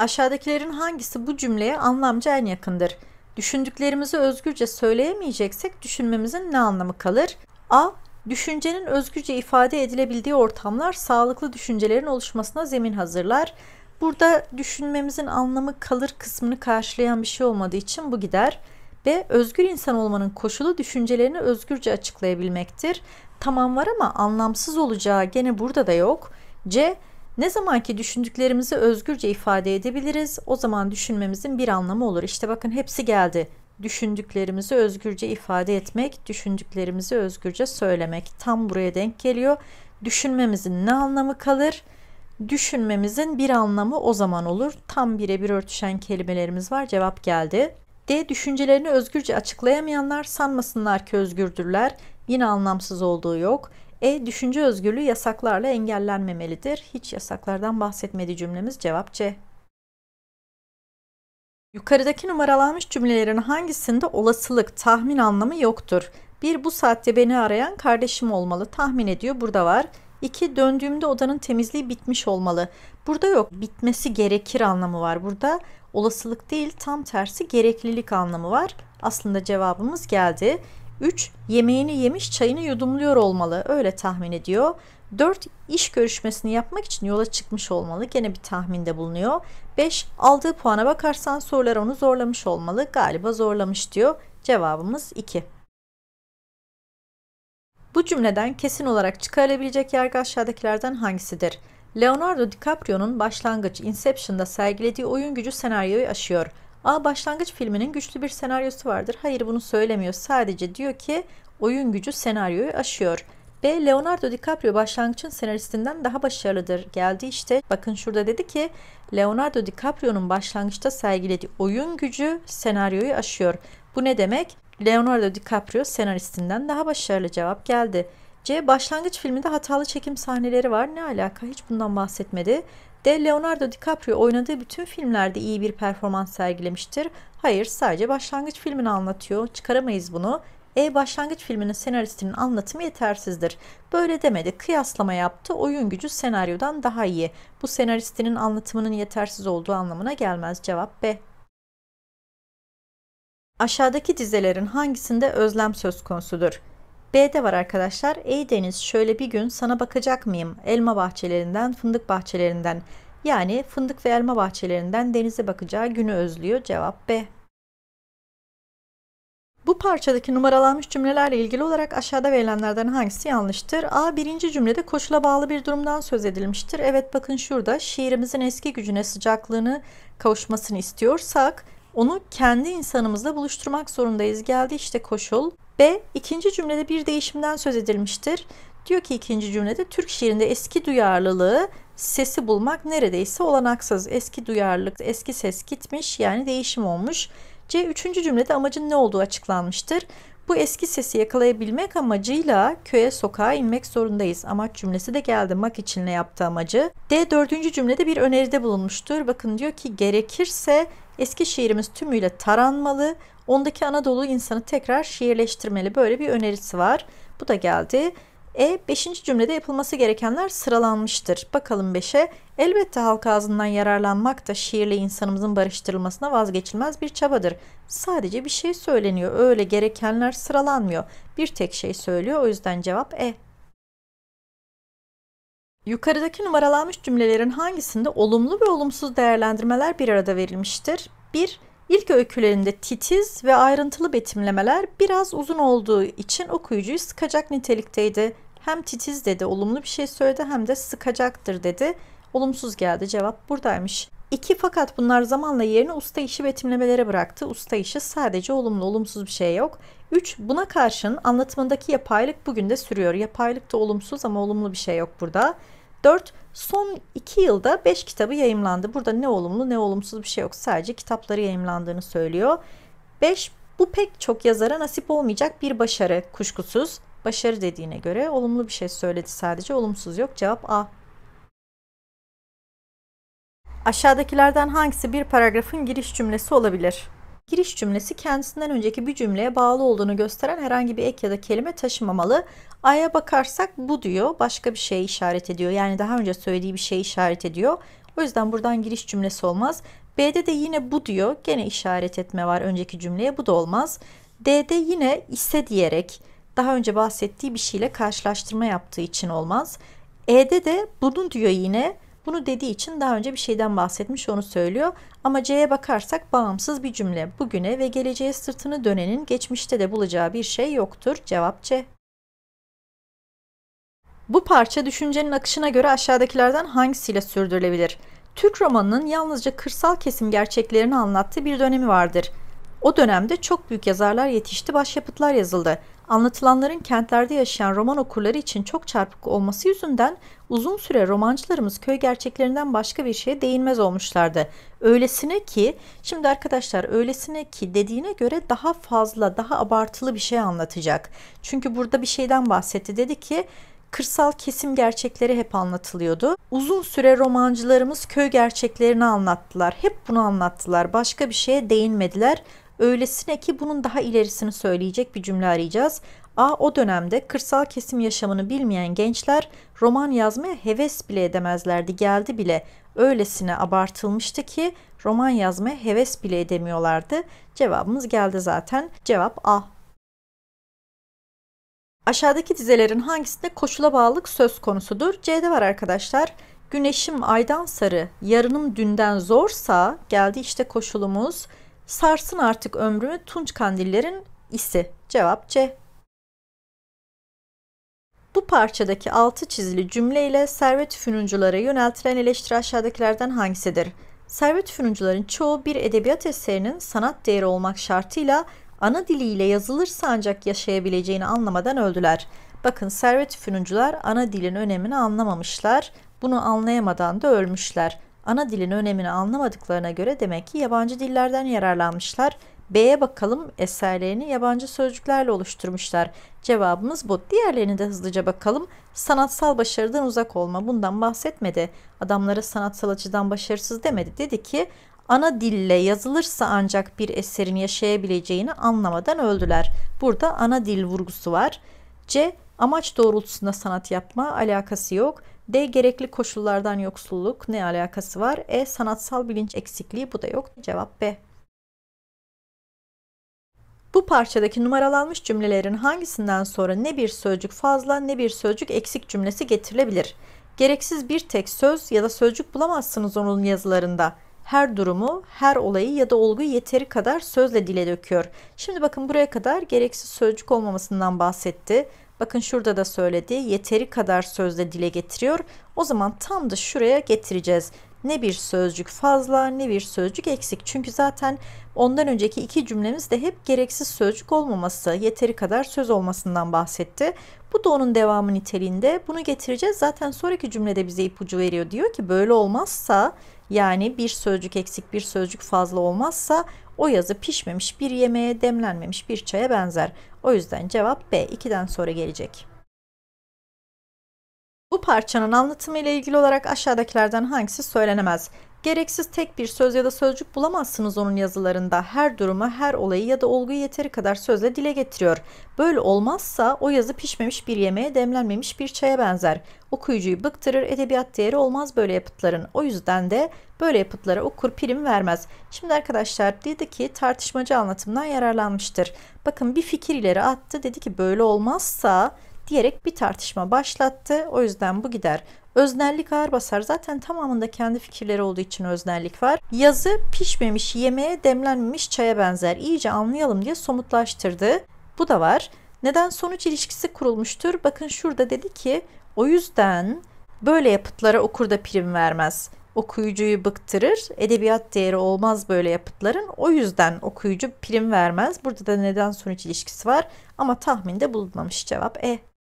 Aşağıdakilerin hangisi bu cümleye anlamca en yakındır? Düşündüklerimizi özgürce söyleyemeyeceksek düşünmemizin ne anlamı kalır? A. Düşüncenin özgürce ifade edilebildiği ortamlar sağlıklı düşüncelerin oluşmasına zemin hazırlar. Burada düşünmemizin anlamı kalır kısmını karşılayan bir şey olmadığı için bu gider. B. Özgür insan olmanın koşulu düşüncelerini özgürce açıklayabilmektir. Tamam var ama anlamsız olacağı gene burada da yok. C. Ne zaman ki düşündüklerimizi özgürce ifade edebiliriz, o zaman düşünmemizin bir anlamı olur. İşte bakın hepsi geldi. Düşündüklerimizi özgürce ifade etmek, düşündüklerimizi özgürce söylemek tam buraya denk geliyor. Düşünmemizin ne anlamı kalır? Düşünmemizin bir anlamı o zaman olur. Tam birebir örtüşen kelimelerimiz var. Cevap geldi. D. Düşüncelerini özgürce açıklayamayanlar sanmasınlar ki özgürdürler. Yine anlamsız olduğu yok. E. Düşünce özgürlüğü yasaklarla engellenmemelidir. Hiç yasaklardan bahsetmedi cümlemiz cevap C. Yukarıdaki numaralanmış cümlelerin hangisinde olasılık, tahmin anlamı yoktur? 1. Bu saatte beni arayan kardeşim olmalı. Tahmin ediyor burada var. 2. Döndüğümde odanın temizliği bitmiş olmalı. Burada yok. Bitmesi gerekir anlamı var. Burada olasılık değil tam tersi gereklilik anlamı var. Aslında cevabımız geldi. 3. Yemeğini yemiş çayını yudumluyor olmalı. Öyle tahmin ediyor. 4. iş görüşmesini yapmak için yola çıkmış olmalı. Gene bir tahminde bulunuyor. 5. Aldığı puana bakarsan sorular onu zorlamış olmalı. Galiba zorlamış diyor. Cevabımız 2. Bu cümleden kesin olarak çıkarılabilecek yargı aşağıdakilerden hangisidir? Leonardo DiCaprio'nun başlangıç Inception'da sergilediği oyun gücü senaryoyu aşıyor. A başlangıç filminin güçlü bir senaryosu vardır. Hayır bunu söylemiyor. Sadece diyor ki oyun gücü senaryoyu aşıyor. B. Leonardo DiCaprio başlangıçın senaristinden daha başarılıdır. Geldi işte. Bakın şurada dedi ki Leonardo DiCaprio'nun başlangıçta sergilediği oyun gücü senaryoyu aşıyor. Bu ne demek? Leonardo DiCaprio senaristinden daha başarılı cevap geldi. C. Başlangıç filminde hatalı çekim sahneleri var. Ne alaka? Hiç bundan bahsetmedi. De Leonardo DiCaprio oynadığı bütün filmlerde iyi bir performans sergilemiştir. Hayır sadece başlangıç filmini anlatıyor. Çıkaramayız bunu. E başlangıç filminin senaristinin anlatımı yetersizdir. Böyle demedi. Kıyaslama yaptı. Oyun gücü senaryodan daha iyi. Bu senaristinin anlatımının yetersiz olduğu anlamına gelmez. Cevap B. Aşağıdaki dizelerin hangisinde özlem söz konusudur? B'de var arkadaşlar. Ey Deniz şöyle bir gün sana bakacak mıyım? Elma bahçelerinden, fındık bahçelerinden. Yani fındık ve elma bahçelerinden denize bakacağı günü özlüyor. Cevap B. Bu parçadaki numaralanmış cümlelerle ilgili olarak aşağıda verilenlerden hangisi yanlıştır? A. Birinci cümlede koşula bağlı bir durumdan söz edilmiştir. Evet bakın şurada şiirimizin eski gücüne sıcaklığını kavuşmasını istiyorsak onu kendi insanımızla buluşturmak zorundayız. Geldi işte koşul. B ikinci cümlede bir değişimden söz edilmiştir. Diyor ki ikinci cümlede Türk şiirinde eski duyarlılığı sesi bulmak neredeyse olanaksız. Eski duyarlılık, eski ses gitmiş yani değişim olmuş. C. Üçüncü cümlede amacın ne olduğu açıklanmıştır. Bu eski sesi yakalayabilmek amacıyla köye sokağa inmek zorundayız. Amaç cümlesi de geldi. Mak içinle yaptığı amacı. D dördüncü cümlede bir öneride bulunmuştur. Bakın diyor ki gerekirse eski şiirimiz tümüyle taranmalı. Ondaki Anadolu insanı tekrar şiirleştirmeli. Böyle bir önerisi var. Bu da geldi. E 5. cümlede yapılması gerekenler sıralanmıştır. Bakalım 5'e. Elbette halk ağzından yararlanmak da şiirle insanımızın barıştırılmasına vazgeçilmez bir çabadır. Sadece bir şey söyleniyor. Öyle gerekenler sıralanmıyor. Bir tek şey söylüyor. O yüzden cevap E. Yukarıdaki numaralanmış cümlelerin hangisinde olumlu ve olumsuz değerlendirmeler bir arada verilmiştir? 1. İlk öykülerinde titiz ve ayrıntılı betimlemeler biraz uzun olduğu için okuyucuyu sıkacak nitelikteydi. Hem titiz dedi, olumlu bir şey söyledi hem de sıkacaktır dedi. Olumsuz geldi cevap buradaymış. İki fakat bunlar zamanla yerini usta işi betimlemelere bıraktı. Usta işi sadece olumlu olumsuz bir şey yok. Üç Buna karşın anlatımındaki yapaylık bugün de sürüyor. Yapaylık da olumsuz ama olumlu bir şey yok burada. 4. Son 2 yılda 5 kitabı yayımlandı. Burada ne olumlu ne olumsuz bir şey yok. Sadece kitapları yayımlandığını söylüyor. 5. Bu pek çok yazara nasip olmayacak bir başarı kuşkusuz. Başarı dediğine göre olumlu bir şey söyledi sadece. Olumsuz yok. Cevap A. Aşağıdakilerden hangisi bir paragrafın giriş cümlesi olabilir? Giriş cümlesi kendisinden önceki bir cümleye bağlı olduğunu gösteren herhangi bir ek ya da kelime taşımamalı. A'ya bakarsak bu diyor başka bir şey işaret ediyor. Yani daha önce söylediği bir şey işaret ediyor. O yüzden buradan giriş cümlesi olmaz. B'de de yine bu diyor. Gene işaret etme var önceki cümleye. Bu da olmaz. D'de yine ise diyerek daha önce bahsettiği bir şeyle karşılaştırma yaptığı için olmaz. E'de de bunu diyor yine bunu dediği için daha önce bir şeyden bahsetmiş onu söylüyor. Ama C'ye bakarsak bağımsız bir cümle. Bugüne ve geleceğe sırtını dönenin geçmişte de bulacağı bir şey yoktur. Cevap C. Bu parça düşüncenin akışına göre aşağıdakilerden hangisiyle sürdürülebilir? Türk romanının yalnızca kırsal kesim gerçeklerini anlattığı bir dönemi vardır. O dönemde çok büyük yazarlar yetişti, başyapıtlar yazıldı. Anlatılanların kentlerde yaşayan roman okurları için çok çarpık olması yüzünden uzun süre romancılarımız köy gerçeklerinden başka bir şeye değinmez olmuşlardı. Öylesine ki, şimdi arkadaşlar öylesine ki dediğine göre daha fazla, daha abartılı bir şey anlatacak. Çünkü burada bir şeyden bahsetti. Dedi ki kırsal kesim gerçekleri hep anlatılıyordu. Uzun süre romancılarımız köy gerçeklerini anlattılar. Hep bunu anlattılar. Başka bir şeye değinmediler. Öylesine ki bunun daha ilerisini söyleyecek bir cümle arayacağız. A o dönemde kırsal kesim yaşamını bilmeyen gençler roman yazmaya heves bile edemezlerdi. Geldi bile öylesine abartılmıştı ki roman yazmaya heves bile edemiyorlardı. Cevabımız geldi zaten. Cevap A. Aşağıdaki dizelerin hangisinde koşula bağlılık söz konusudur? C'de var arkadaşlar. Güneşim aydan sarı, yarınım dünden zorsa geldi işte koşulumuz. Sarsın artık ömrümü tunç kandillerin isi. Cevap C. Bu parçadaki altı çizili cümleyle servet fünunculara yöneltilen eleştiri aşağıdakilerden hangisidir? Servet fünuncuların çoğu bir edebiyat eserinin sanat değeri olmak şartıyla ana diliyle yazılırsa ancak yaşayabileceğini anlamadan öldüler. Bakın servet fünuncular ana dilin önemini anlamamışlar. Bunu anlayamadan da ölmüşler. Ana dilin önemini anlamadıklarına göre demek ki yabancı dillerden yararlanmışlar. B'ye bakalım eserlerini yabancı sözcüklerle oluşturmuşlar. Cevabımız bu. Diğerlerini de hızlıca bakalım. Sanatsal başarıdan uzak olma bundan bahsetmedi. Adamlara sanatsal açıdan başarısız demedi. Dedi ki ana dille yazılırsa ancak bir eserin yaşayabileceğini anlamadan öldüler. Burada ana dil vurgusu var. C amaç doğrultusunda sanat yapma alakası yok. D. Gerekli koşullardan yoksulluk ne alakası var? E. Sanatsal bilinç eksikliği bu da yok. Cevap B. Bu parçadaki numaralanmış cümlelerin hangisinden sonra ne bir sözcük fazla ne bir sözcük eksik cümlesi getirilebilir? Gereksiz bir tek söz ya da sözcük bulamazsınız onun yazılarında. Her durumu, her olayı ya da olguyu yeteri kadar sözle dile döküyor. Şimdi bakın buraya kadar gereksiz sözcük olmamasından bahsetti. Bakın şurada da söyledi. Yeteri kadar sözle dile getiriyor. O zaman tam da şuraya getireceğiz. Ne bir sözcük fazla ne bir sözcük eksik. Çünkü zaten ondan önceki iki cümlemiz de hep gereksiz sözcük olmaması, yeteri kadar söz olmasından bahsetti. Bu da onun devamı niteliğinde. Bunu getireceğiz. Zaten sonraki cümlede bize ipucu veriyor. Diyor ki böyle olmazsa yani bir sözcük eksik bir sözcük fazla olmazsa o yazı pişmemiş bir yemeğe demlenmemiş bir çaya benzer. O yüzden cevap B 2'den sonra gelecek. Bu parçanın anlatımı ile ilgili olarak aşağıdakilerden hangisi söylenemez? Gereksiz tek bir söz ya da sözcük bulamazsınız onun yazılarında. Her durumu, her olayı ya da olguyu yeteri kadar sözle dile getiriyor. Böyle olmazsa o yazı pişmemiş bir yemeğe, demlenmemiş bir çaya benzer. Okuyucuyu bıktırır, edebiyat değeri olmaz böyle yapıtların. O yüzden de böyle yapıtlara okur prim vermez. Şimdi arkadaşlar dedi ki tartışmacı anlatımdan yararlanmıştır. Bakın bir fikir ileri attı, dedi ki böyle olmazsa diyerek bir tartışma başlattı. O yüzden bu gider. Öznellik ağır basar. Zaten tamamında kendi fikirleri olduğu için öznellik var. Yazı pişmemiş yemeğe demlenmemiş çaya benzer. İyice anlayalım diye somutlaştırdı. Bu da var. Neden sonuç ilişkisi kurulmuştur? Bakın şurada dedi ki o yüzden böyle yapıtlara okur da prim vermez. Okuyucuyu bıktırır, edebiyat değeri olmaz böyle yapıtların. O yüzden okuyucu prim vermez. Burada da neden sonuç ilişkisi var ama tahminde bulunmamış cevap E.